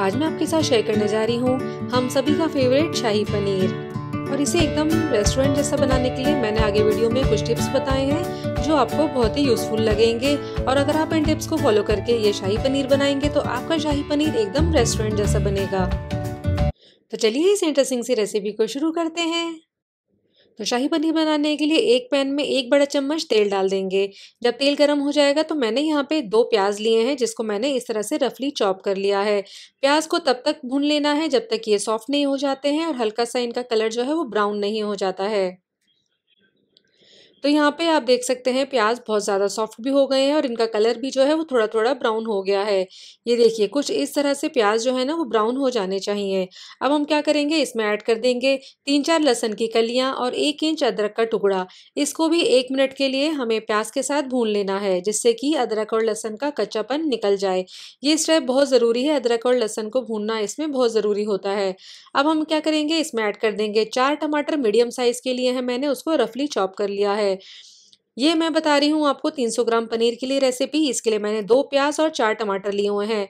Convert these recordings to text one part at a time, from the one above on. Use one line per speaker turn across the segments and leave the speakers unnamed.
आज मैं आपके साथ शेयर करने जा रही हूँ हम सभी का फेवरेट शाही पनीर और इसे एकदम रेस्टोरेंट जैसा बनाने के लिए मैंने आगे वीडियो में कुछ टिप्स बताए हैं जो आपको बहुत ही यूज़फुल लगेंगे और अगर आप इन टिप्स को फॉलो करके ये शाही पनीर बनाएंगे तो आपका शाही पनीर एकदम रेस्टोरेंट जैसा बनेगा तो चलिए इस इंटरेस्टिंग सी रेसिपी को शुरू करते हैं तो शाही पनीर बनाने के लिए एक पैन में एक बड़ा चम्मच तेल डाल देंगे जब तेल गर्म हो जाएगा तो मैंने यहाँ पे दो प्याज लिए हैं जिसको मैंने इस तरह से रफली चॉप कर लिया है प्याज को तब तक भून लेना है जब तक ये सॉफ्ट नहीं हो जाते हैं और हल्का सा इनका कलर जो है वो ब्राउन नहीं हो जाता है तो यहाँ पे आप देख सकते हैं प्याज बहुत ज़्यादा सॉफ्ट भी हो गए हैं और इनका कलर भी जो है वो थोड़ा थोड़ा ब्राउन हो गया है ये देखिए कुछ इस तरह से प्याज जो है ना वो ब्राउन हो जाने चाहिए अब हम क्या करेंगे इसमें ऐड कर देंगे तीन चार लहसन की कलियाँ और एक इंच अदरक का टुकड़ा इसको भी एक मिनट के लिए हमें प्याज के साथ भून लेना है जिससे कि अदरक और लहसन का कच्चापन निकल जाए ये स्टेप बहुत ज़रूरी है अदरक और लहसन को भूनना इसमें बहुत ज़रूरी होता है अब हम क्या करेंगे इसमें ऐड कर देंगे चार टमाटर मीडियम साइज़ के लिए है मैंने उसको रफली चॉप कर लिया है है ये मैं बता रही हूँ आपको 300 ग्राम पनीर के लिए रेसिपी इसके लिए मैंने दो प्याज और चार टमाटर लिए हुए हैं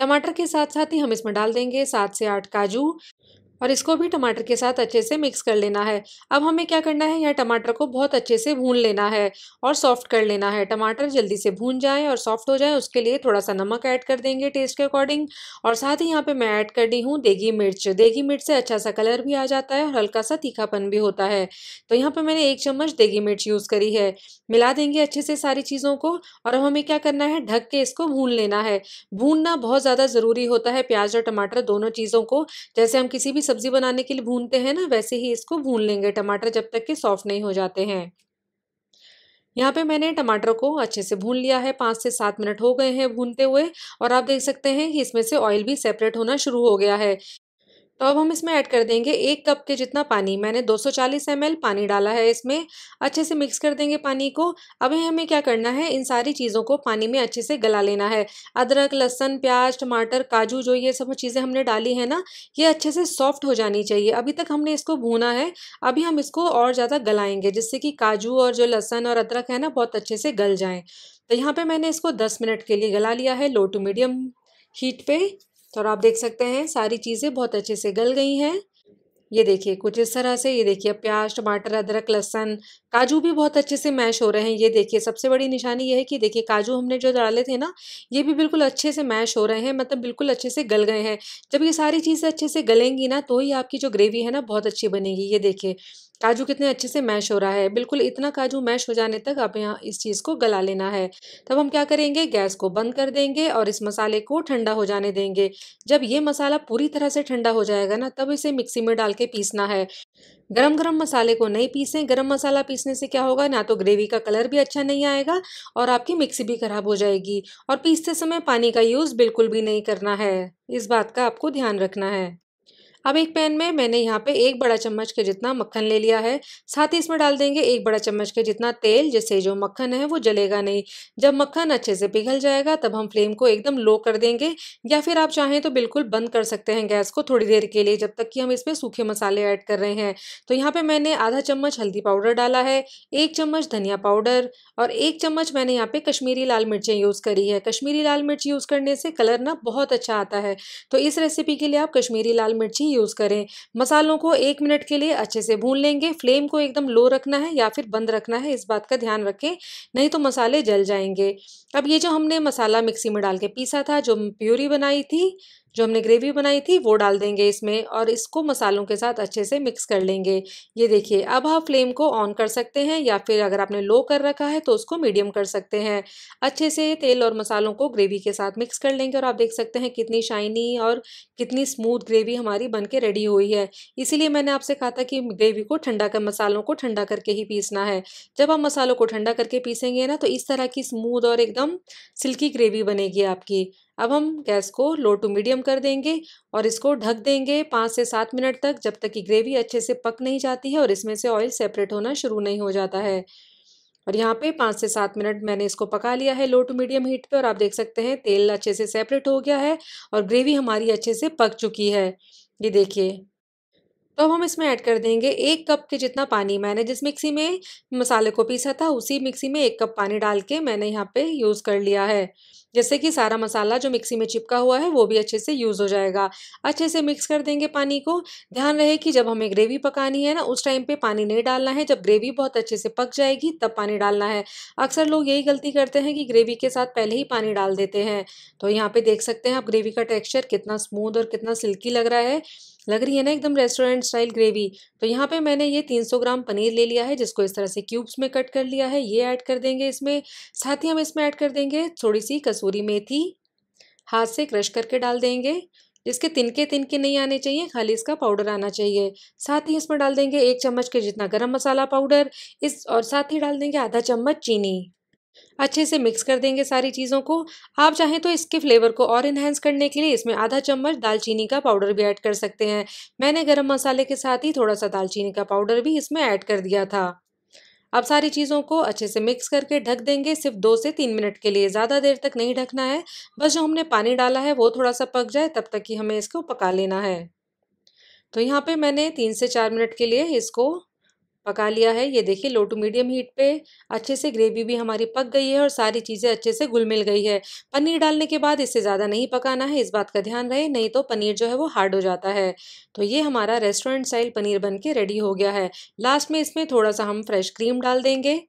टमाटर के साथ साथ ही हम इसमें डाल देंगे सात से आठ काजू और इसको भी टमाटर के साथ अच्छे से मिक्स कर लेना है अब हमें क्या करना है यह टमाटर को बहुत अच्छे से भून लेना है और सॉफ्ट कर लेना है टमाटर जल्दी से भून जाए और सॉफ्ट हो जाए उसके लिए थोड़ा सा नमक ऐड कर देंगे टेस्ट के अकॉर्डिंग और साथ ही यहाँ पे मैं ऐड कर दी हूँ देगी मिर्च देगी मिर्च से अच्छा सा कलर भी आ जाता है और हल्का सा तीखापन भी होता है तो यहाँ पर मैंने एक चम्मच देगी मिर्च यूज़ करी है मिला देंगे अच्छे से सारी चीज़ों को और अब हमें क्या करना है ढक के इसको भून लेना है भूनना बहुत ज़्यादा ज़रूरी होता है प्याज और टमाटर दोनों चीज़ों को जैसे हम किसी भी सब्जी बनाने के लिए भूनते हैं ना वैसे ही इसको भून लेंगे टमाटर जब तक कि सॉफ्ट नहीं हो जाते हैं यहाँ पे मैंने टमाटर को अच्छे से भून लिया है पाँच से सात मिनट हो गए हैं भूनते हुए और आप देख सकते हैं कि इसमें से ऑयल भी सेपरेट होना शुरू हो गया है तो अब हम इसमें ऐड कर देंगे एक कप के जितना पानी मैंने 240 सौ पानी डाला है इसमें अच्छे से मिक्स कर देंगे पानी को अभी हमें क्या करना है इन सारी चीज़ों को पानी में अच्छे से गला लेना है अदरक लहसन प्याज टमाटर काजू जो ये सब चीज़ें हमने डाली है ना ये अच्छे से सॉफ्ट हो जानी चाहिए अभी तक हमने इसको भूना है अभी हम इसको और ज़्यादा गलाएँगे जिससे कि काजू और जो लहसन और अदरक है ना बहुत अच्छे से गल जाएँ तो यहाँ पर मैंने इसको दस मिनट के लिए गला लिया है लो टू मीडियम हीट पे तो और आप देख सकते हैं सारी चीज़ें बहुत अच्छे से गल गई हैं ये देखिए कुछ इस तरह से ये देखिए प्याज टमाटर अदरक लहसन काजू भी बहुत अच्छे से मैश हो रहे हैं ये देखिए सबसे बड़ी निशानी ये है कि देखिए काजू हमने जो डाले थे ना ये भी बिल्कुल अच्छे से मैश हो रहे हैं मतलब बिल्कुल अच्छे से गल गए हैं जब ये सारी चीज़ें अच्छे से गलेंगी ना तो ही आपकी जो ग्रेवी है ना बहुत अच्छी बनेगी ये देखिए काजू कितने अच्छे से मैश हो रहा है बिल्कुल इतना काजू मैश हो जाने तक आप यहाँ इस चीज़ को गला लेना है तब हम क्या करेंगे गैस को बंद कर देंगे और इस मसाले को ठंडा हो जाने देंगे जब ये मसाला पूरी तरह से ठंडा हो जाएगा ना तब इसे मिक्सी में डाल के पीसना है गरम गरम मसाले को नहीं पीसें गरम मसाला पीसने से क्या होगा ना तो ग्रेवी का कलर भी अच्छा नहीं आएगा और आपकी मिक्सी भी ख़राब हो जाएगी और पीसते समय पानी का यूज़ बिल्कुल भी नहीं करना है इस बात का आपको ध्यान रखना है अब एक पैन में मैंने यहाँ पे एक बड़ा चम्मच के जितना मक्खन ले लिया है साथ ही इसमें डाल देंगे एक बड़ा चम्मच के जितना तेल जिससे जो मक्खन है वो जलेगा नहीं जब मक्खन अच्छे से पिघल जाएगा तब हम फ्लेम को एकदम लो कर देंगे या फिर आप चाहें तो बिल्कुल बंद कर सकते हैं गैस को थोड़ी देर के लिए जब तक कि हम इसमें सूखे मसाले ऐड कर रहे हैं तो यहाँ पर मैंने आधा चम्मच हल्दी पाउडर डाला है एक चम्मच धनिया पाउडर और एक चम्मच मैंने यहाँ पे कश्मीरी लाल मिर्चें यूज़ करी है कश्मीरी लाल मिर्च यूज़ करने से कलर ना बहुत अच्छा आता है तो इस रेसिपी के लिए आप कश्मीरी लाल मिर्ची ही यूज़ करें मसालों को एक मिनट के लिए अच्छे से भून लेंगे फ्लेम को एकदम लो रखना है या फिर बंद रखना है इस बात का ध्यान रखें नहीं तो मसाले जल जाएंगे अब ये जो हमने मसाला मिक्सी में डाल के पीसा था जो प्यूरी बनाई थी जो हमने ग्रेवी बनाई थी वो डाल देंगे इसमें और इसको मसालों के साथ अच्छे से मिक्स कर लेंगे ये देखिए अब आप फ्लेम को ऑन कर सकते हैं या फिर अगर आपने लो कर रखा है तो उसको मीडियम कर सकते हैं अच्छे से तेल और मसालों को ग्रेवी के साथ मिक्स कर लेंगे और आप देख सकते हैं कितनी शाइनी और कितनी स्मूथ ग्रेवी हमारी बन के रेडी हुई है इसीलिए मैंने आपसे कहा था कि ग्रेवी को ठंडा कर मसालों को ठंडा करके ही पीसना है जब आप मसालों को ठंडा करके पीसेंगे ना तो इस तरह की स्मूद और एकदम सिल्की ग्रेवी बनेगी आपकी अब हम गैस को लो टू मीडियम कर देंगे और इसको ढक देंगे पाँच से सात मिनट तक जब तक कि ग्रेवी अच्छे से पक नहीं जाती है और इसमें से ऑयल सेपरेट होना शुरू नहीं हो जाता है और यहाँ पे पाँच से सात मिनट मैंने इसको पका लिया है लो टू मीडियम हीट पे और आप देख सकते हैं तेल अच्छे से सेपरेट हो गया है और ग्रेवी हमारी अच्छे से पक चुकी है ये देखिए तो अब हम इसमें ऐड कर देंगे एक कप के जितना पानी मैंने जिस मिक्सी में मसाले को पीसा था उसी मिक्सी में एक कप पानी डाल के मैंने यहाँ पे यूज़ कर लिया है जैसे कि सारा मसाला जो मिक्सी में चिपका हुआ है वो भी अच्छे से यूज़ हो जाएगा अच्छे से मिक्स कर देंगे पानी को ध्यान रहे कि जब हमें ग्रेवी पकानी है ना उस टाइम पे पानी नहीं डालना है जब ग्रेवी बहुत अच्छे से पक जाएगी तब पानी डालना है अक्सर लोग यही गलती करते हैं कि ग्रेवी के साथ पहले ही पानी डाल देते हैं तो यहाँ पे देख सकते हैं आप ग्रेवी का टेक्स्चर कितना स्मूद और कितना सिल्की लग रहा है लग रही है ना एकदम रेस्टोरेंट स्टाइल ग्रेवी तो यहाँ पे मैंने ये 300 ग्राम पनीर ले लिया है जिसको इस तरह से क्यूब्स में कट कर लिया है ये ऐड कर देंगे इसमें साथ ही हम इसमें ऐड कर देंगे थोड़ी सी कस कसूरी मेथी हाथ से क्रश करके डाल देंगे इसके तिनके तिनके नहीं आने चाहिए खाली इसका पाउडर आना चाहिए साथ ही इसमें डाल देंगे एक चम्मच के जितना गरम मसाला पाउडर इस और साथ ही डाल देंगे आधा चम्मच चीनी अच्छे से मिक्स कर देंगे सारी चीज़ों को आप चाहें तो इसके फ्लेवर को और इन्हेंस करने के लिए इसमें आधा चम्मच दालचीनी का पाउडर भी ऐड कर सकते हैं मैंने गरम मसाले के साथ ही थोड़ा सा दालचीनी का पाउडर भी इसमें ऐड कर दिया था अब सारी चीज़ों को अच्छे से मिक्स करके ढक देंगे सिर्फ दो से तीन मिनट के लिए ज़्यादा देर तक नहीं ढकना है बस जो हमने पानी डाला है वो थोड़ा सा पक जाए तब तक कि हमें इसको पका लेना है तो यहाँ पे मैंने तीन से चार मिनट के लिए इसको पका लिया है ये देखिए लो टू मीडियम हीट पे अच्छे से ग्रेवी भी हमारी पक गई है और सारी चीज़ें अच्छे से घुल मिल गई है पनीर डालने के बाद इससे ज़्यादा नहीं पकाना है इस बात का ध्यान रहे नहीं तो पनीर जो है वो हार्ड हो जाता है तो ये हमारा रेस्टोरेंट स्टाइल पनीर बन के रेडी हो गया है लास्ट में इसमें थोड़ा सा हम फ्रेश क्रीम डाल देंगे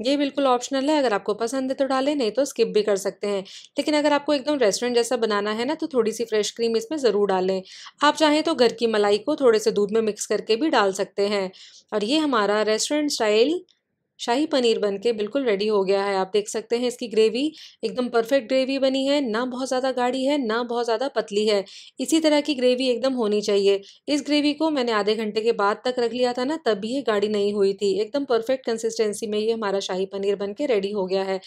ये बिल्कुल ऑप्शनल है अगर आपको पसंद है तो डालें नहीं तो स्किप भी कर सकते हैं लेकिन अगर आपको एकदम रेस्टोरेंट जैसा बनाना है ना तो थोड़ी सी फ्रेश क्रीम इसमें ज़रूर डालें आप चाहें तो घर की मलाई को थोड़े से दूध में मिक्स करके भी डाल सकते हैं और ये हमारा रेस्टोरेंट स्टाइल शाही पनीर बन के बिल्कुल रेडी हो गया है आप देख सकते हैं इसकी ग्रेवी एकदम परफेक्ट ग्रेवी बनी है ना बहुत ज़्यादा गाढ़ी है ना बहुत ज़्यादा पतली है इसी तरह की ग्रेवी एकदम होनी चाहिए इस ग्रेवी को मैंने आधे घंटे के बाद तक रख लिया था ना तब भी ये गाढ़ी नहीं हुई थी एकदम परफेक्ट कंसिस्टेंसी में ये हमारा शाही पनीर बन के रेडी हो गया है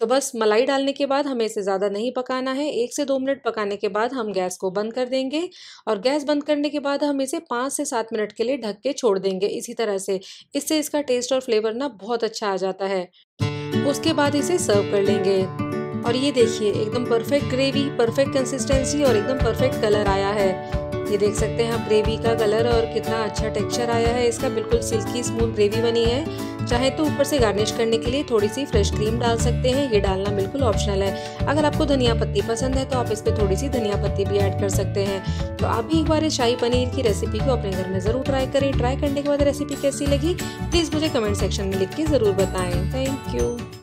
तो बस मलाई डालने के बाद हमें इसे ज़्यादा नहीं पकाना है एक से दो मिनट पकाने के बाद हम गैस को बंद कर देंगे और गैस बंद करने के बाद हम इसे पाँच से सात मिनट के लिए ढक के छोड़ देंगे इसी तरह से इससे इसका टेस्ट और फ्लेवर ना बहुत बहुत अच्छा आ जाता है उसके बाद इसे सर्व कर लेंगे और ये देखिए एकदम परफेक्ट ग्रेवी परफेक्ट कंसिस्टेंसी और एकदम परफेक्ट कलर आया है ये देख सकते हैं आप ग्रेवी का कलर और कितना अच्छा टेक्सचर आया है इसका बिल्कुल सिल्की स्मूथ ग्रेवी बनी है चाहे तो ऊपर से गार्निश करने के लिए थोड़ी सी फ्रेश क्रीम डाल सकते हैं ये डालना बिल्कुल ऑप्शनल है अगर आपको धनिया पत्ती पसंद है तो आप इस पर थोड़ी सी धनिया पत्ती भी ऐड कर सकते हैं तो आप भी एक बार इस शाही पनीर की रेसिपी को अपने घर में ज़रूर ट्राई करें ट्राई करने के बाद रेसिपी कैसी लगी प्लीज़ मुझे कमेंट सेक्शन में लिख के ज़रूर बताएँ थैंक यू